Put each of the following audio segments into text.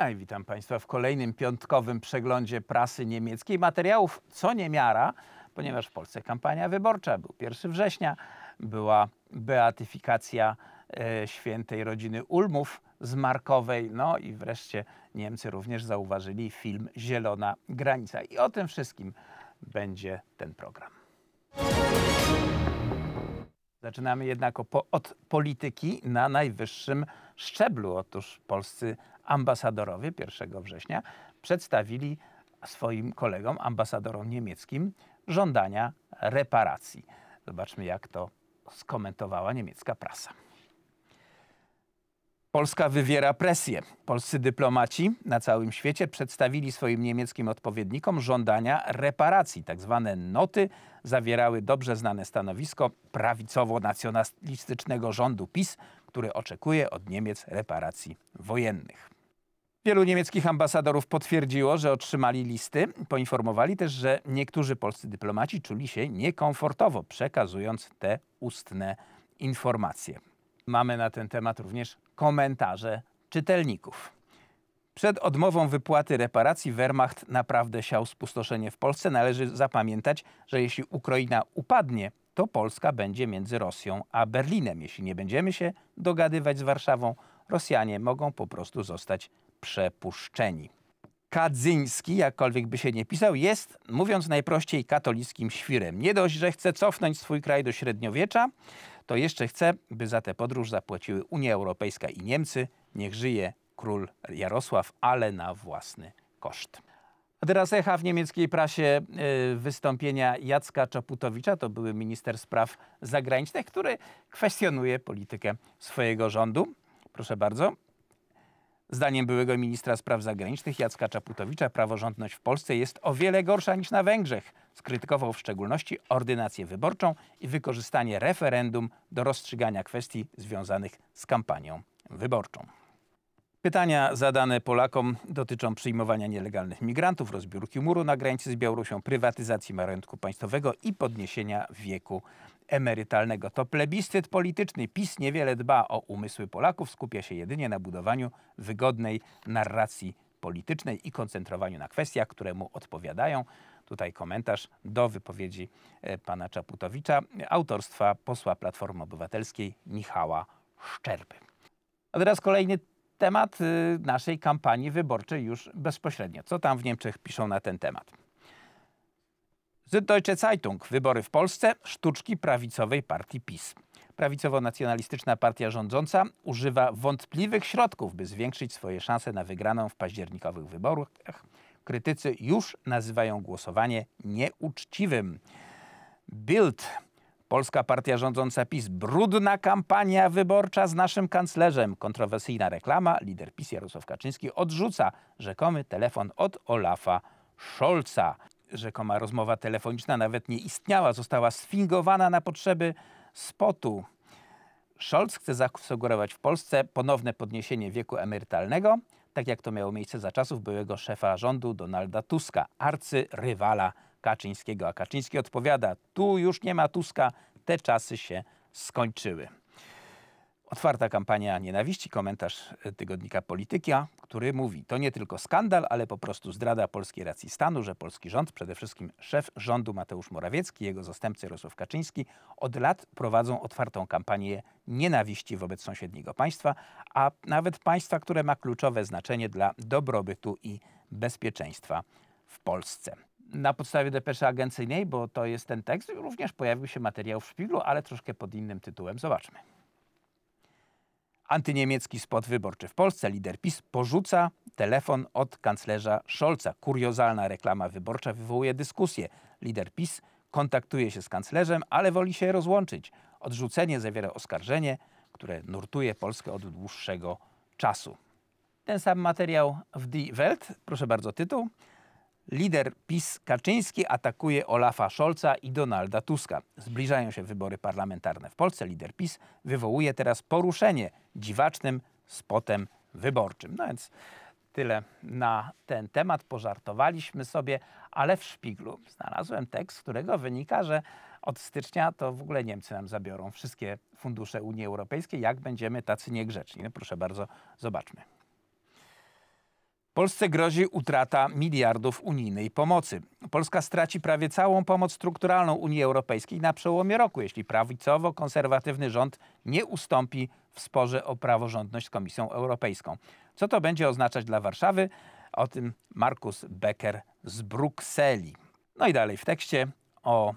A witam Państwa w kolejnym piątkowym przeglądzie prasy niemieckiej. Materiałów co niemiara, ponieważ w Polsce kampania wyborcza, był 1 września, była beatyfikacja e, świętej rodziny Ulmów z Markowej, no i wreszcie Niemcy również zauważyli film Zielona Granica. I o tym wszystkim będzie ten program. Zaczynamy jednak od polityki na najwyższym szczeblu. Otóż polscy ambasadorowie 1 września przedstawili swoim kolegom, ambasadorom niemieckim, żądania reparacji. Zobaczmy, jak to skomentowała niemiecka prasa. Polska wywiera presję. Polscy dyplomaci na całym świecie przedstawili swoim niemieckim odpowiednikom żądania reparacji. Tak zwane noty zawierały dobrze znane stanowisko prawicowo-nacjonalistycznego rządu PiS, który oczekuje od Niemiec reparacji wojennych. Wielu niemieckich ambasadorów potwierdziło, że otrzymali listy. Poinformowali też, że niektórzy polscy dyplomaci czuli się niekomfortowo przekazując te ustne informacje. Mamy na ten temat również komentarze czytelników. Przed odmową wypłaty reparacji Wehrmacht naprawdę siał spustoszenie w Polsce. Należy zapamiętać, że jeśli Ukraina upadnie, to Polska będzie między Rosją a Berlinem. Jeśli nie będziemy się dogadywać z Warszawą, Rosjanie mogą po prostu zostać przepuszczeni. Kadzyński, jakkolwiek by się nie pisał, jest, mówiąc najprościej, katolickim świrem. Nie dość, że chce cofnąć swój kraj do średniowiecza, to jeszcze chce, by za tę podróż zapłaciły Unia Europejska i Niemcy. Niech żyje król Jarosław, ale na własny koszt. A teraz echa w niemieckiej prasie y, wystąpienia Jacka Czaputowicza, to były minister spraw zagranicznych, który kwestionuje politykę swojego rządu. Proszę bardzo, Zdaniem byłego ministra spraw zagranicznych Jacka Czaputowicza praworządność w Polsce jest o wiele gorsza niż na Węgrzech. Skrytykował w szczególności ordynację wyborczą i wykorzystanie referendum do rozstrzygania kwestii związanych z kampanią wyborczą. Pytania zadane Polakom dotyczą przyjmowania nielegalnych migrantów, rozbiórki muru na granicy z Białorusią, prywatyzacji majątku państwowego i podniesienia wieku emerytalnego. To plebiscyt polityczny. PiS niewiele dba o umysły Polaków, skupia się jedynie na budowaniu wygodnej narracji politycznej i koncentrowaniu na kwestiach, które mu odpowiadają. Tutaj komentarz do wypowiedzi e, pana Czaputowicza autorstwa posła Platformy Obywatelskiej Michała Szczerby. A teraz kolejny temat y, naszej kampanii wyborczej już bezpośrednio. Co tam w Niemczech piszą na ten temat? Süddeutsche Zeitung. Wybory w Polsce. Sztuczki prawicowej partii PiS. Prawicowo-nacjonalistyczna partia rządząca używa wątpliwych środków, by zwiększyć swoje szanse na wygraną w październikowych wyborach. Krytycy już nazywają głosowanie nieuczciwym. Bild Polska partia rządząca PiS. Brudna kampania wyborcza z naszym kanclerzem. Kontrowersyjna reklama. Lider PiS Jarosław Kaczyński odrzuca rzekomy telefon od Olafa Scholza. Rzekoma rozmowa telefoniczna nawet nie istniała, została sfingowana na potrzeby spotu. Scholz chce zasugerować w Polsce ponowne podniesienie wieku emerytalnego, tak jak to miało miejsce za czasów byłego szefa rządu Donalda Tuska, arcyrywala rywala Kaczyńskiego. A Kaczyński odpowiada: Tu już nie ma Tuska, te czasy się skończyły. Otwarta kampania nienawiści, komentarz e, tygodnika Polityka, który mówi: To nie tylko skandal, ale po prostu zdrada polskiej racji stanu, że polski rząd, przede wszystkim szef rządu Mateusz Morawiecki, jego zastępcy Jarosław Kaczyński, od lat prowadzą otwartą kampanię nienawiści wobec sąsiedniego państwa, a nawet państwa, które ma kluczowe znaczenie dla dobrobytu i bezpieczeństwa w Polsce na podstawie depeszy agencyjnej, bo to jest ten tekst, również pojawił się materiał w Szpiglu, ale troszkę pod innym tytułem. Zobaczmy. Antyniemiecki spot wyborczy w Polsce. Lider PiS porzuca telefon od kanclerza Scholza. Kuriozalna reklama wyborcza wywołuje dyskusję. Lider PiS kontaktuje się z kanclerzem, ale woli się rozłączyć. Odrzucenie zawiera oskarżenie, które nurtuje Polskę od dłuższego czasu. Ten sam materiał w Die Welt, proszę bardzo, tytuł. Lider PiS Kaczyński atakuje Olafa Scholza i Donalda Tuska. Zbliżają się wybory parlamentarne w Polsce. Lider PiS wywołuje teraz poruszenie dziwacznym spotem wyborczym. No więc tyle na ten temat. Pożartowaliśmy sobie, ale w szpiglu znalazłem tekst, z którego wynika, że od stycznia to w ogóle Niemcy nam zabiorą wszystkie fundusze Unii Europejskiej. Jak będziemy tacy niegrzeczni? No proszę bardzo, zobaczmy. Polsce grozi utrata miliardów unijnej pomocy. Polska straci prawie całą pomoc strukturalną Unii Europejskiej na przełomie roku, jeśli prawicowo-konserwatywny rząd nie ustąpi w sporze o praworządność z Komisją Europejską. Co to będzie oznaczać dla Warszawy? O tym Markus Becker z Brukseli. No i dalej w tekście o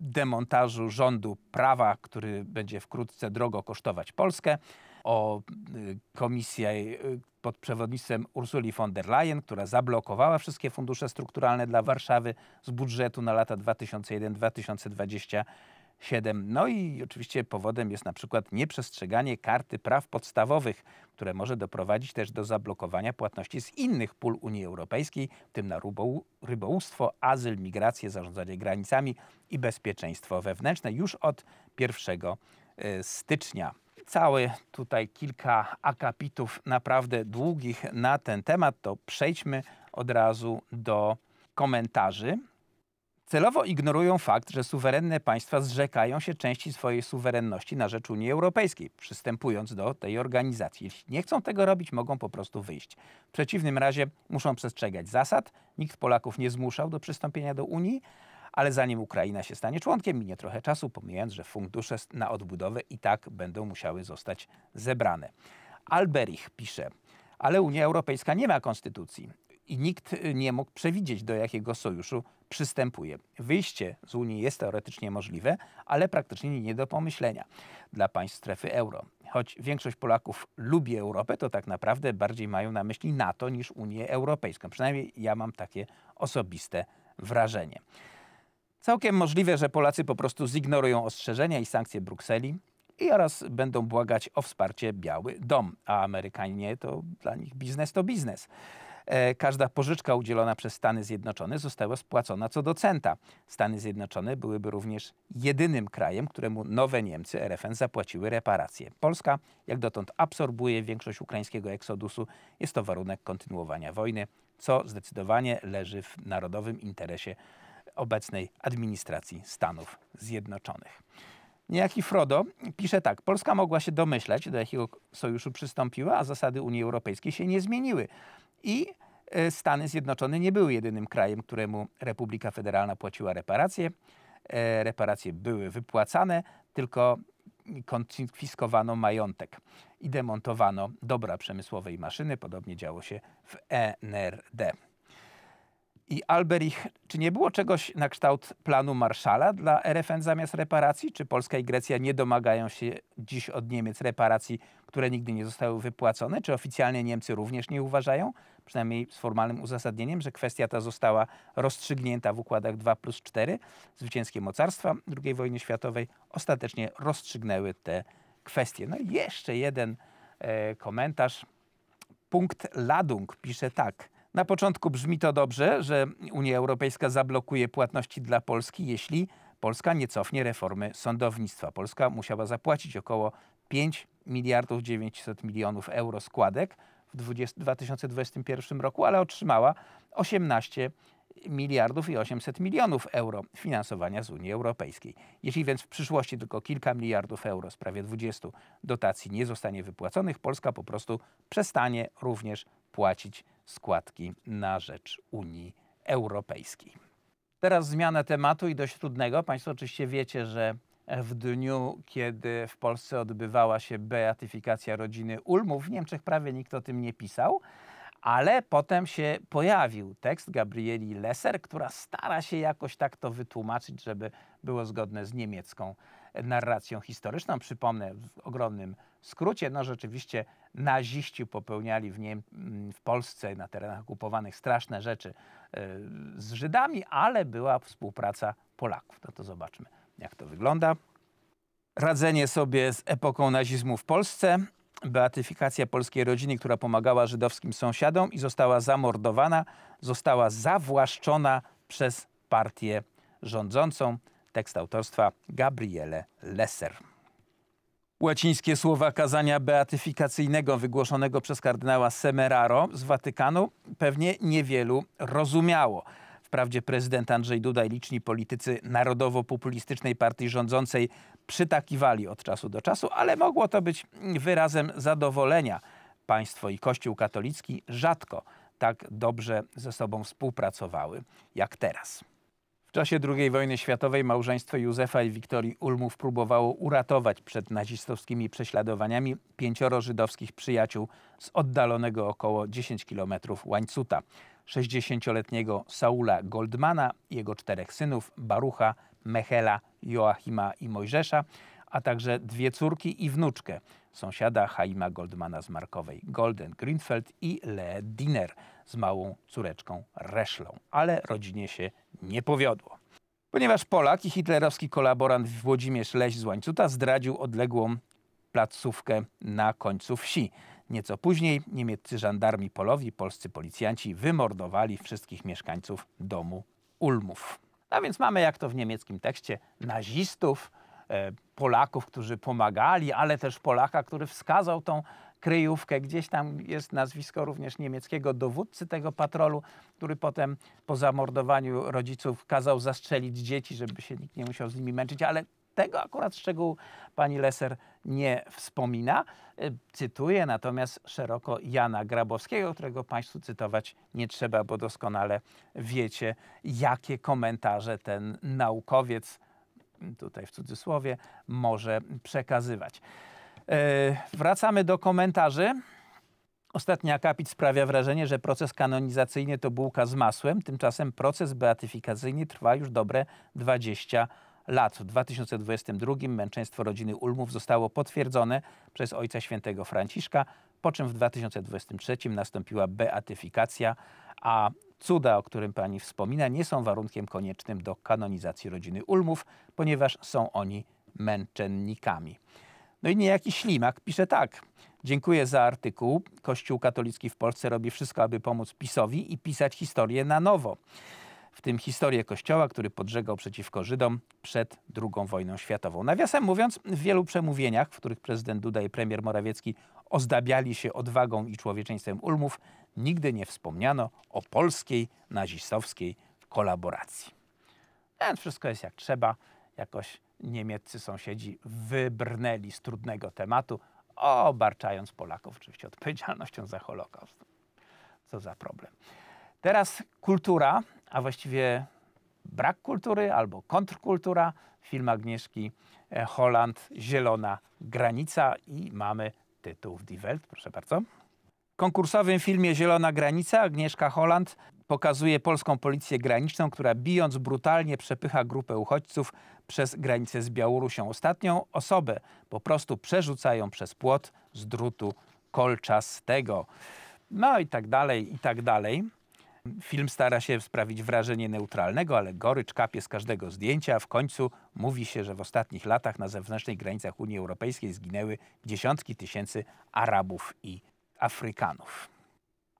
demontażu rządu prawa, który będzie wkrótce drogo kosztować Polskę o y, komisję y, pod przewodnictwem Ursuli von der Leyen, która zablokowała wszystkie fundusze strukturalne dla Warszawy z budżetu na lata 2001 2027 No i oczywiście powodem jest na przykład nieprzestrzeganie karty praw podstawowych, które może doprowadzić też do zablokowania płatności z innych pól Unii Europejskiej, w tym na rybołówstwo, azyl, migrację, zarządzanie granicami i bezpieczeństwo wewnętrzne już od 1 y, stycznia. Cały tutaj kilka akapitów naprawdę długich na ten temat, to przejdźmy od razu do komentarzy. Celowo ignorują fakt, że suwerenne państwa zrzekają się części swojej suwerenności na rzecz Unii Europejskiej, przystępując do tej organizacji. Jeśli nie chcą tego robić, mogą po prostu wyjść. W przeciwnym razie muszą przestrzegać zasad. Nikt Polaków nie zmuszał do przystąpienia do Unii, ale zanim Ukraina się stanie członkiem, minie trochę czasu, pomijając, że fundusze na odbudowę i tak będą musiały zostać zebrane. Alberich pisze, ale Unia Europejska nie ma konstytucji i nikt nie mógł przewidzieć, do jakiego sojuszu przystępuje. Wyjście z Unii jest teoretycznie możliwe, ale praktycznie nie do pomyślenia dla państw strefy euro. Choć większość Polaków lubi Europę, to tak naprawdę bardziej mają na myśli NATO niż Unię Europejską. Przynajmniej ja mam takie osobiste wrażenie. Całkiem możliwe, że Polacy po prostu zignorują ostrzeżenia i sankcje Brukseli i oraz będą błagać o wsparcie Biały Dom, a Amerykanie to dla nich biznes to biznes. E, każda pożyczka udzielona przez Stany Zjednoczone została spłacona co do centa. Stany Zjednoczone byłyby również jedynym krajem, któremu nowe Niemcy RFN zapłaciły reparacje. Polska jak dotąd absorbuje większość ukraińskiego eksodusu. Jest to warunek kontynuowania wojny, co zdecydowanie leży w narodowym interesie obecnej administracji Stanów Zjednoczonych. Niejaki Frodo pisze tak: Polska mogła się domyśleć, do jakiego sojuszu przystąpiła, a zasady Unii Europejskiej się nie zmieniły. I e, Stany Zjednoczone nie były jedynym krajem, któremu Republika Federalna płaciła reparacje. E, reparacje były wypłacane, tylko konfiskowano majątek i demontowano dobra przemysłowe i maszyny. Podobnie działo się w NRD. I Alberich, czy nie było czegoś na kształt planu Marszala dla RFN zamiast reparacji? Czy Polska i Grecja nie domagają się dziś od Niemiec reparacji, które nigdy nie zostały wypłacone? Czy oficjalnie Niemcy również nie uważają, przynajmniej z formalnym uzasadnieniem, że kwestia ta została rozstrzygnięta w układach 2 plus 4? Zwycięskie mocarstwa II wojny światowej ostatecznie rozstrzygnęły te kwestie. No i jeszcze jeden e, komentarz. Punkt Ladung pisze tak – na początku brzmi to dobrze, że Unia Europejska zablokuje płatności dla Polski, jeśli Polska nie cofnie reformy sądownictwa. Polska musiała zapłacić około 5 miliardów 900 milionów euro składek w 20, 2021 roku, ale otrzymała 18 miliardów i 800 milionów euro finansowania z Unii Europejskiej. Jeśli więc w przyszłości tylko kilka miliardów euro z prawie 20 dotacji nie zostanie wypłaconych, Polska po prostu przestanie również płacić składki na rzecz Unii Europejskiej. Teraz zmiana tematu i dość trudnego. Państwo oczywiście wiecie, że w dniu, kiedy w Polsce odbywała się beatyfikacja rodziny Ulmów, w Niemczech prawie nikt o tym nie pisał, ale potem się pojawił tekst Gabrieli Lesser, która stara się jakoś tak to wytłumaczyć, żeby było zgodne z niemiecką narracją historyczną. Przypomnę, w ogromnym skrócie, no rzeczywiście naziści popełniali w, Niem mm, w Polsce, na terenach okupowanych, straszne rzeczy e, z Żydami, ale była współpraca Polaków. No to zobaczmy, jak to wygląda. Radzenie sobie z epoką nazizmu w Polsce beatyfikacja polskiej rodziny, która pomagała żydowskim sąsiadom i została zamordowana, została zawłaszczona przez partię rządzącą. Tekst autorstwa Gabriele Lesser. Łacińskie słowa kazania beatyfikacyjnego wygłoszonego przez kardynała Semeraro z Watykanu pewnie niewielu rozumiało. Wprawdzie prezydent Andrzej Duda i liczni politycy narodowo-populistycznej partii rządzącej przytakiwali od czasu do czasu, ale mogło to być wyrazem zadowolenia. Państwo i Kościół katolicki rzadko tak dobrze ze sobą współpracowały jak teraz czasie II wojny światowej małżeństwo Józefa i Wiktorii Ulmów próbowało uratować przed nazistowskimi prześladowaniami pięcioro żydowskich przyjaciół z oddalonego około 10 km łańcuta. 60-letniego Saula Goldmana, jego czterech synów Barucha, Mechela, Joachima i Mojżesza, a także dwie córki i wnuczkę sąsiada Haima Goldmana z Markowej, Golden Greenfeld i Lee Diner z małą córeczką Reszlą, ale rodzinie się nie powiodło. Ponieważ Polak i hitlerowski kolaborant Włodzimierz Leś z Łańcuta zdradził odległą placówkę na końcu wsi. Nieco później niemieccy żandarmi polowi, polscy policjanci wymordowali wszystkich mieszkańców domu Ulmów. A więc mamy, jak to w niemieckim tekście, nazistów, e, Polaków, którzy pomagali, ale też Polaka, który wskazał tą kryjówkę. Gdzieś tam jest nazwisko również niemieckiego dowódcy tego patrolu, który potem po zamordowaniu rodziców kazał zastrzelić dzieci, żeby się nikt nie musiał z nimi męczyć, ale tego akurat szczegółu pani Leser nie wspomina. E, cytuję natomiast szeroko Jana Grabowskiego, którego Państwu cytować nie trzeba, bo doskonale wiecie, jakie komentarze ten naukowiec, tutaj w cudzysłowie, może przekazywać. E, wracamy do komentarzy. Ostatni akapit sprawia wrażenie, że proces kanonizacyjny to bułka z masłem, tymczasem proces beatyfikacyjny trwa już dobre 20 lat. W 2022 męczeństwo rodziny Ulmów zostało potwierdzone przez Ojca Świętego Franciszka, po czym w 2023 nastąpiła beatyfikacja, a cuda, o którym pani wspomina, nie są warunkiem koniecznym do kanonizacji rodziny Ulmów, ponieważ są oni męczennikami. No i niejaki Ślimak pisze tak. Dziękuję za artykuł. Kościół katolicki w Polsce robi wszystko, aby pomóc PiSowi i pisać historię na nowo. W tym historię Kościoła, który podżegał przeciwko Żydom przed II wojną światową. Nawiasem mówiąc, w wielu przemówieniach, w których prezydent Duda i premier Morawiecki ozdabiali się odwagą i człowieczeństwem Ulmów, nigdy nie wspomniano o polskiej, nazistowskiej kolaboracji. Więc wszystko jest jak trzeba, jakoś niemieccy sąsiedzi wybrnęli z trudnego tematu, obarczając Polaków oczywiście odpowiedzialnością za Holokaust. Co za problem. Teraz kultura, a właściwie brak kultury albo kontrkultura. Film Agnieszki e, Holland, Zielona Granica i mamy tytuł w Die Welt, proszę bardzo. W konkursowym filmie Zielona Granica Agnieszka Holland pokazuje polską policję graniczną, która bijąc brutalnie przepycha grupę uchodźców przez granicę z Białorusią. Ostatnią osobę po prostu przerzucają przez płot z drutu kolczastego. No i tak dalej, i tak dalej. Film stara się sprawić wrażenie neutralnego, ale gorycz kapie z każdego zdjęcia. W końcu mówi się, że w ostatnich latach na zewnętrznych granicach Unii Europejskiej zginęły dziesiątki tysięcy Arabów i Afrykanów.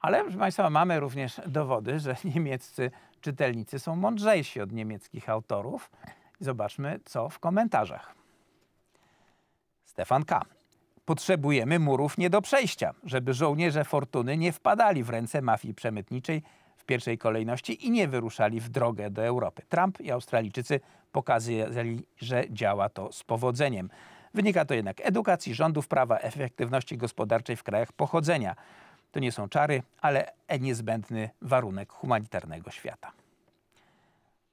Ale, proszę Państwa, mamy również dowody, że niemieccy czytelnicy są mądrzejsi od niemieckich autorów. Zobaczmy, co w komentarzach. Stefan K. Potrzebujemy murów nie do przejścia, żeby żołnierze fortuny nie wpadali w ręce mafii przemytniczej w pierwszej kolejności i nie wyruszali w drogę do Europy. Trump i Australijczycy pokazali, że działa to z powodzeniem. Wynika to jednak edukacji, rządów prawa, efektywności gospodarczej w krajach pochodzenia. To nie są czary, ale niezbędny warunek humanitarnego świata.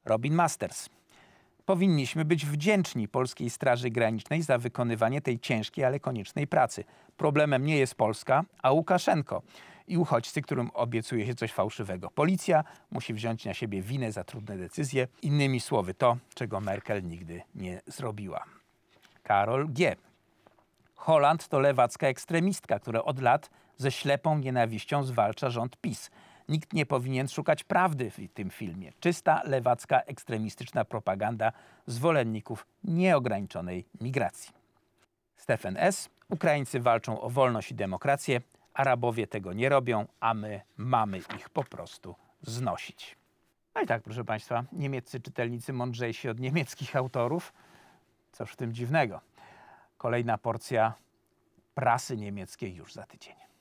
Robin Masters. Powinniśmy być wdzięczni Polskiej Straży Granicznej za wykonywanie tej ciężkiej, ale koniecznej pracy. Problemem nie jest Polska, a Łukaszenko i uchodźcy, którym obiecuje się coś fałszywego. Policja musi wziąć na siebie winę za trudne decyzje, innymi słowy to, czego Merkel nigdy nie zrobiła. Karol G. Holand to lewacka ekstremistka, która od lat ze ślepą nienawiścią zwalcza rząd PiS. Nikt nie powinien szukać prawdy w tym filmie. Czysta, lewacka, ekstremistyczna propaganda zwolenników nieograniczonej migracji. Stefan S. Ukraińcy walczą o wolność i demokrację, Arabowie tego nie robią, a my mamy ich po prostu znosić. No i tak, proszę Państwa, niemieccy czytelnicy mądrzejsi od niemieckich autorów. Coż w tym dziwnego. Kolejna porcja prasy niemieckiej już za tydzień.